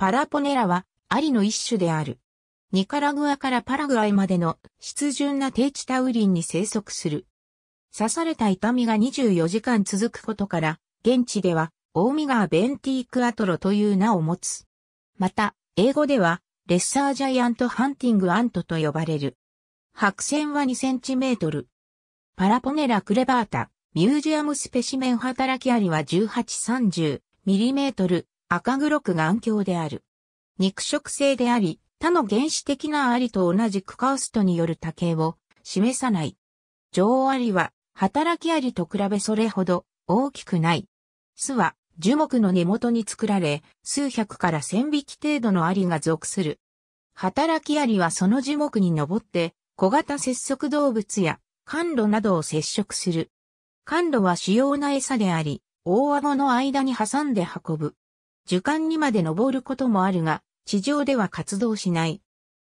パラポネラはアリの一種である。ニカラグアからパラグアイまでの湿潤な低地タウリンに生息する。刺された痛みが24時間続くことから、現地では、オーミガーベンティークアトロという名を持つ。また、英語では、レッサージャイアントハンティングアントと呼ばれる。白線は2センチメートル。パラポネラクレバータ、ミュージアムスペシメン働きアリは1830ミリメートル、赤黒く眼鏡である。肉食性であり、他の原始的なアリと同じくカーストによる多形を示さない。女王アリは働きアリと比べそれほど大きくない。巣は樹木の根元に作られ、数百から千匹程度のアリが属する。働きアリはその樹木に登って小型節足動物や甘露などを接触する。甘露は主要な餌であり、大顎の間に挟んで運ぶ。樹冠にまで登ることもあるが、地上では活動しない。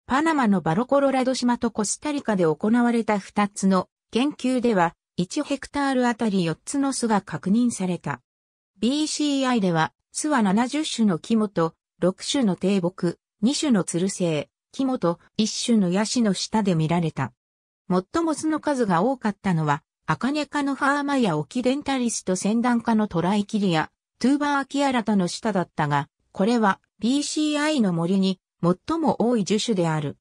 パナマのバロコロラド島とコスタリカで行われた2つの研究では、1ヘクタールあたり4つの巣が確認された。BCI では、巣は70種の肝と、6種の低木、2種のつる性、肝と1種のヤシの下で見られた。最も巣の数が多かったのは、アカネ科のファーマやオキデンタリスと先端科のトライキリア、トゥーバーアキアラタの下だったが、これは BCI の森に最も多い樹種である。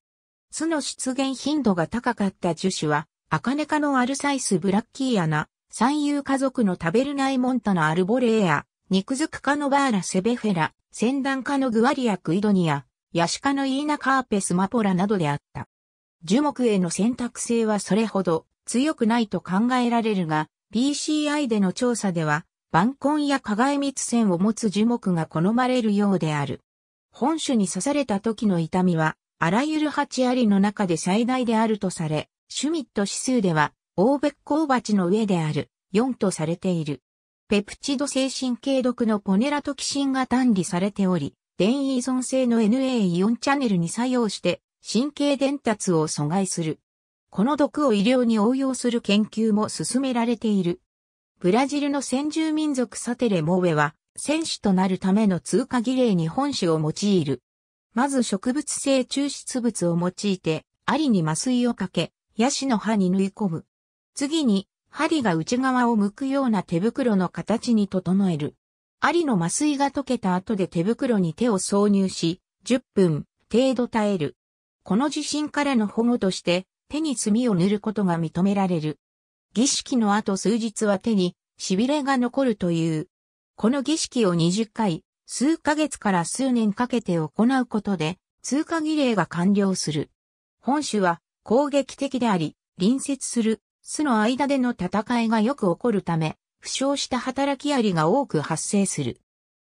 巣の出現頻度が高かった樹種は、アカネ科のアルサイスブラッキーアナ、三遊家族のタベルナイモンタのアルボレーア、肉づく科のバーラセベフェラ、先段科のグアリアクイドニア、ヤシ科のイーナカーペスマポラなどであった。樹木への選択性はそれほど強くないと考えられるが、BCI での調査では晩婚や加害密線を持つ樹木が好まれるようである。本種に刺された時の痛みは、あらゆる蜂ありの中で最大であるとされ、シュミット指数では、大べっ甲鉢の上である、4とされている。ペプチド精神系毒のポネラトキシンが単理されており、電位依存性の NA イオンチャネルに作用して、神経伝達を阻害する。この毒を医療に応用する研究も進められている。ブラジルの先住民族サテレモウェは、選手となるための通過儀礼に本種を用いる。まず植物性抽出物を用いて、アリに麻酔をかけ、ヤシの葉に縫い込む。次に、針が内側を向くような手袋の形に整える。アリの麻酔が溶けた後で手袋に手を挿入し、10分程度耐える。この地震からの保護として、手に墨を塗ることが認められる。儀式の後数日は手に痺れが残るという。この儀式を20回、数ヶ月から数年かけて行うことで、通過儀礼が完了する。本種は攻撃的であり、隣接する巣の間での戦いがよく起こるため、負傷した働きアリが多く発生する。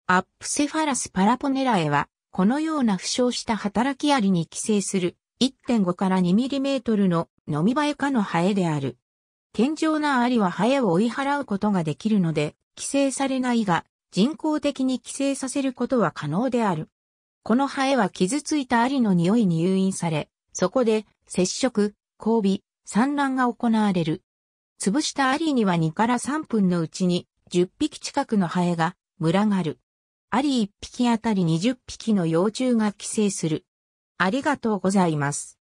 アップセファラスパラポネラエは、このような負傷した働きアリに寄生する1.5から2トルの飲み場以下のハエである。健常なアリはハエを追い払うことができるので、規制されないが、人工的に規制させることは可能である。このハエは傷ついたアリの匂いに誘引され、そこで接触、交尾、産卵が行われる。潰したアリには2から3分のうちに10匹近くのハエが群がる。アリ1匹あたり20匹の幼虫が寄生する。ありがとうございます。